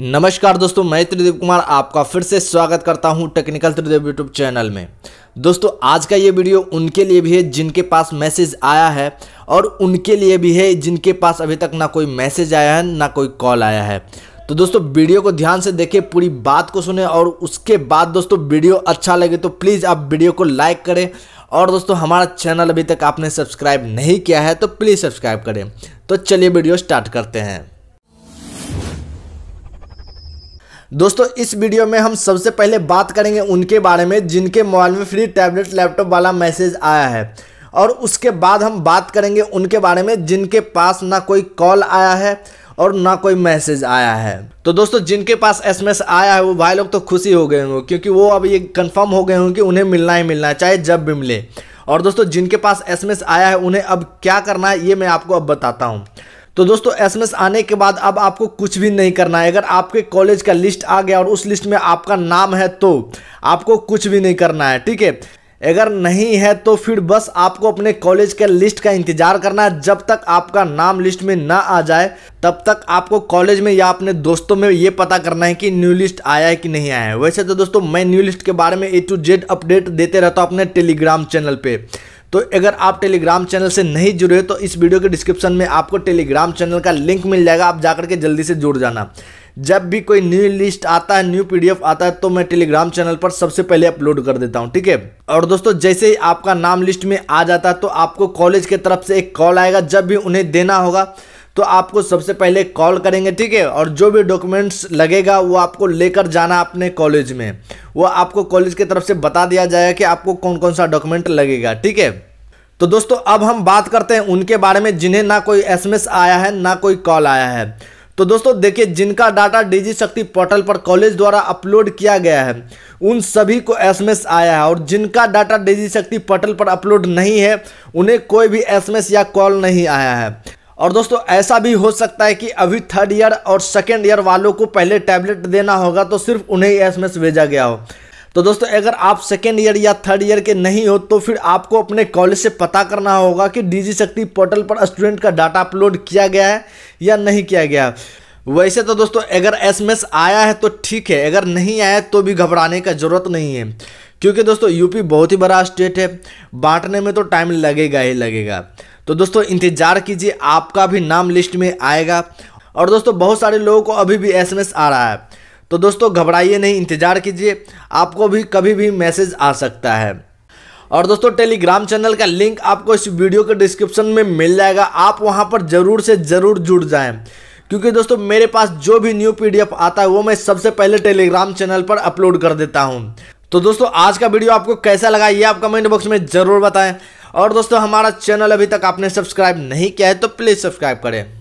नमस्कार दोस्तों मैं त्रिदेव कुमार आपका फिर से स्वागत करता हूं टेक्निकल त्रिदेव यूट्यूब चैनल में दोस्तों आज का ये वीडियो उनके लिए भी है जिनके पास मैसेज आया है और उनके लिए भी है जिनके पास अभी तक ना कोई मैसेज आया है ना कोई कॉल आया है तो दोस्तों वीडियो को ध्यान से देखें पूरी बात को सुने और उसके बाद दोस्तों वीडियो अच्छा लगे तो प्लीज़ आप वीडियो को लाइक करें और दोस्तों हमारा चैनल अभी तक आपने सब्सक्राइब नहीं किया है तो प्लीज़ सब्सक्राइब करें तो चलिए वीडियो स्टार्ट करते हैं दोस्तों इस वीडियो में हम सबसे पहले बात करेंगे उनके बारे में जिनके मोबाइल में फ्री टैबलेट लैपटॉप वाला मैसेज आया है और उसके बाद हम बात करेंगे उनके बारे में जिनके पास ना कोई कॉल आया है और ना कोई मैसेज आया है तो दोस्तों जिनके पास एसएमएस आया है वो भाई लोग तो खुशी हो गए होंगे क्योंकि वो अब ये कंफर्म हो गए होंगे कि उन्हें मिलना ही मिलना है चाहे जब भी मिले और दोस्तों जिनके पास एसएमएस आया है उन्हें अब क्या करना है ये मैं आपको अब बताता हूँ तो दोस्तों एसएमएस आने के बाद अब आपको कुछ भी नहीं करना है अगर आपके कॉलेज का लिस्ट आ गया और उस लिस्ट में आपका नाम है तो आपको कुछ भी नहीं करना है ठीक है अगर नहीं है तो फिर बस आपको अपने कॉलेज के लिस्ट का इंतज़ार करना है जब तक आपका नाम लिस्ट में ना आ जाए तब तक आपको कॉलेज में या अपने दोस्तों में ये पता करना है कि न्यू लिस्ट आया है कि नहीं आया है वैसे तो दोस्तों मैं न्यू लिस्ट के बारे में ए टू जेड अपडेट देते रहता हूँ अपने टेलीग्राम चैनल पर तो अगर आप टेलीग्राम चैनल से नहीं जुड़े हो तो इस वीडियो के डिस्क्रिप्शन में आपको टेलीग्राम चैनल का लिंक मिल जाएगा आप जाकर के जल्दी से जुड़ जाना जब भी कोई न्यू लिस्ट आता है न्यू पीडीएफ आता है तो मैं टेलीग्राम चैनल पर सबसे पहले अपलोड कर देता हूं ठीक है और दोस्तों जैसे ही आपका नाम लिस्ट में आ जाता है तो आपको कॉलेज की तरफ से एक कॉल आएगा जब भी उन्हें देना होगा तो आपको सबसे पहले कॉल करेंगे ठीक है और जो भी डॉक्यूमेंट्स लगेगा वो आपको लेकर जाना अपने कॉलेज में वो आपको कॉलेज की तरफ से बता दिया जाएगा कि आपको कौन कौन सा डॉक्यूमेंट लगेगा ठीक है तो दोस्तों अब हम बात करते हैं उनके बारे में जिन्हें ना कोई एसएमएस आया है ना कोई कॉल आया है तो दोस्तों देखिए जिनका डाटा डीजी शक्ति पोर्टल पर कॉलेज द्वारा अपलोड किया गया है उन सभी को एसएमएस आया है और जिनका डाटा डीजी शक्ति पोर्टल पर अपलोड नहीं है उन्हें कोई भी एसएमएस या कॉल नहीं आया है और दोस्तों ऐसा भी हो सकता है कि अभी थर्ड ईयर और सेकेंड ईयर वालों को पहले टैबलेट देना होगा तो सिर्फ उन्हें ही एस भेजा गया हो तो दोस्तों अगर आप सेकेंड ईयर या थर्ड ईयर के नहीं हो तो फिर आपको अपने कॉलेज से पता करना होगा कि डीजी शक्ति पोर्टल पर स्टूडेंट का डाटा अपलोड किया गया है या नहीं किया गया वैसे तो दोस्तों अगर एस आया है तो ठीक है अगर नहीं आया तो भी घबराने का ज़रूरत नहीं है क्योंकि दोस्तों यूपी बहुत ही बड़ा स्टेट है बांटने में तो टाइम लगेगा ही लगेगा तो दोस्तों इंतज़ार कीजिए आपका भी नाम लिस्ट में आएगा और दोस्तों बहुत सारे लोगों को अभी भी एसएमएस आ रहा है तो दोस्तों घबराइए नहीं इंतज़ार कीजिए आपको भी कभी भी मैसेज आ सकता है और दोस्तों टेलीग्राम चैनल का लिंक आपको इस वीडियो के डिस्क्रिप्शन में मिल जाएगा आप वहाँ पर ज़रूर से ज़रूर जुड़ जाएँ क्योंकि दोस्तों मेरे पास जो भी न्यू पीडीएफ आता है वो मैं सबसे पहले टेलीग्राम चैनल पर अपलोड कर देता हूँ तो दोस्तों आज का वीडियो आपको कैसा लगा ये आप कमेंट बॉक्स में ज़रूर बताएं और दोस्तों हमारा चैनल अभी तक आपने सब्सक्राइब नहीं किया है तो प्लीज़ सब्सक्राइब करें